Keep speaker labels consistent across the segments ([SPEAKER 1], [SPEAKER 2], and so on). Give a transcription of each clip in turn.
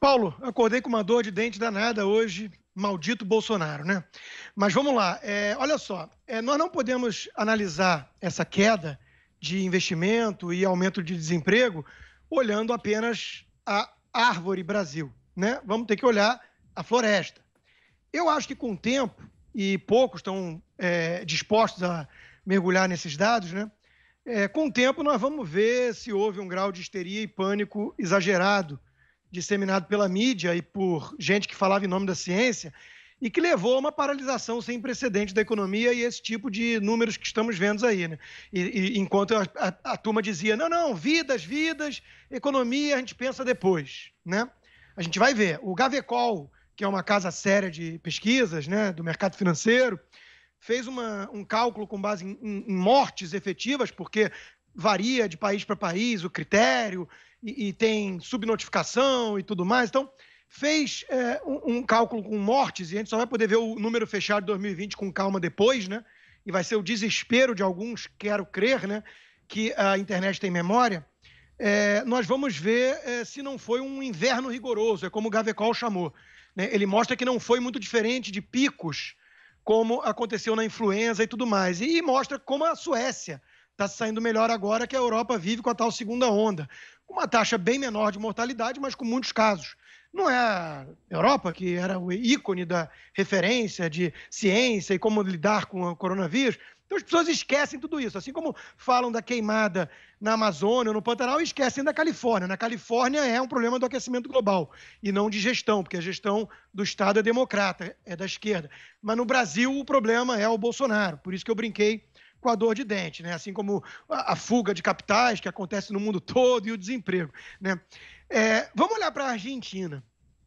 [SPEAKER 1] Paulo, acordei com uma dor de dente danada hoje, maldito Bolsonaro, né? Mas vamos lá, é, olha só, é, nós não podemos analisar essa queda de investimento e aumento de desemprego olhando apenas a árvore Brasil, né? Vamos ter que olhar a floresta. Eu acho que com o tempo, e poucos estão é, dispostos a mergulhar nesses dados, né? É, com o tempo, nós vamos ver se houve um grau de histeria e pânico exagerado disseminado pela mídia e por gente que falava em nome da ciência, e que levou a uma paralisação sem precedente da economia e esse tipo de números que estamos vendo aí. Né? E, e enquanto a, a, a, turma dizia, não, não, vidas, vidas, economia, a gente pensa depois. Né? A gente vai ver. O Gavecol, que é uma casa séria de pesquisas né, do mercado financeiro, fez uma, um cálculo com base em, em, em mortes efetivas, porque varia de país para país o critério e, e, tem subnotificação e tudo mais. Então, fez é, um, um, cálculo com mortes, e a gente só vai poder ver o número fechado de 2020 com calma depois, né? E vai ser o desespero de alguns, quero crer, né? Que a internet tem memória. É, nós vamos ver é, se não foi um inverno rigoroso, é como o Gavecol chamou. Né? Ele mostra que não foi muito diferente de picos, como aconteceu na influenza e tudo mais. E mostra como a Suécia está saindo melhor agora que a Europa vive com a tal segunda onda. com Uma taxa bem menor de mortalidade, mas com muitos casos. Não é a Europa, que era o ícone da referência de ciência e como lidar com o coronavírus. Então as pessoas esquecem tudo isso. Assim como falam da queimada na Amazônia, no Pantanal, esquecem da Califórnia. Na Califórnia é um problema do aquecimento global e não de gestão, porque a gestão do Estado é democrata, é da esquerda. Mas no Brasil o problema é o Bolsonaro. Por isso que eu brinquei com a dor de dente, né? assim como a, fuga de capitais que acontece no mundo todo e o desemprego. Né? É, vamos olhar para a Argentina.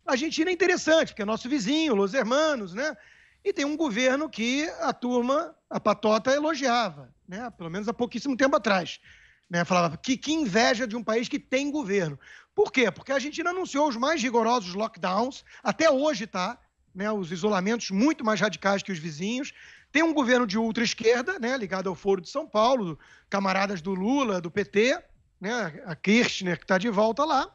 [SPEAKER 1] A Argentina é interessante, porque é nosso vizinho, Los Hermanos, né? e tem um governo que a turma, a patota, elogiava, né? pelo menos há pouquíssimo tempo atrás. Né? Falava que, que inveja de um país que tem governo. Por quê? Porque a Argentina anunciou os mais rigorosos lockdowns, até hoje, está, Né? Os isolamentos muito mais radicais que os vizinhos. Tem um governo de ultra-esquerda, né, ligado ao Foro de São Paulo, camaradas do Lula, do PT, né, a Kirchner, que está de volta lá.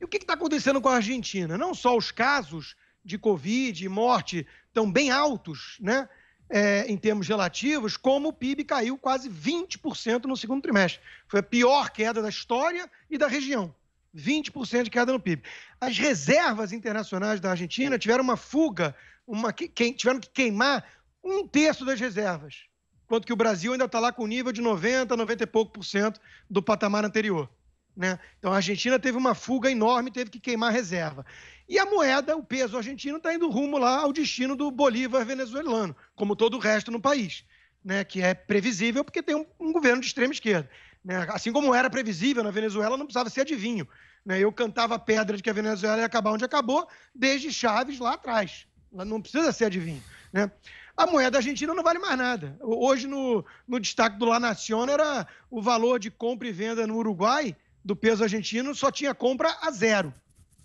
[SPEAKER 1] E o que está acontecendo com a Argentina? Não só os casos de Covid e morte estão bem altos, né, é, em termos relativos, como o PIB caiu quase 20% no segundo trimestre. Foi a pior queda da história e da região. 20% de queda no PIB. As reservas internacionais da Argentina tiveram uma fuga, uma, que, tiveram que queimar um terço das reservas, enquanto que o Brasil ainda está lá com nível de 90, 90 e pouco por cento do patamar anterior. Né? Então a Argentina teve uma fuga enorme, teve que queimar a reserva. E a moeda, o peso argentino, está indo rumo lá ao destino do Bolívar venezuelano, como todo o resto no país, né? que é previsível porque tem um, um governo de extrema esquerda. Né? Assim como era previsível na Venezuela, não precisava ser adivinho. Né? Eu cantava pedra de que a Venezuela ia acabar onde acabou, desde Chaves lá atrás. Não precisa ser adivinho. Né? A moeda argentina não vale mais nada. Hoje, no, no destaque do La Nación, era o valor de compra e venda no Uruguai do peso argentino, só tinha compra a zero.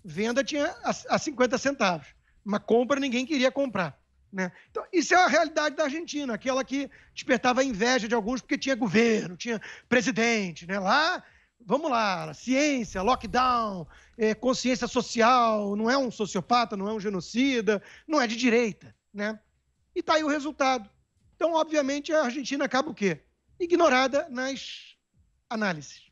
[SPEAKER 1] Venda tinha a, a 50 centavos. Mas compra ninguém queria comprar. Né? Então, isso é a realidade da Argentina, aquela que despertava a inveja de alguns porque tinha governo, tinha presidente. Né? Lá, vamos lá, ciência, lockdown, é, consciência social, não é um sociopata, não é um genocida, não é de direita. Né? E está aí o resultado. Então, obviamente, a Argentina acaba o quê? Ignorada nas análises.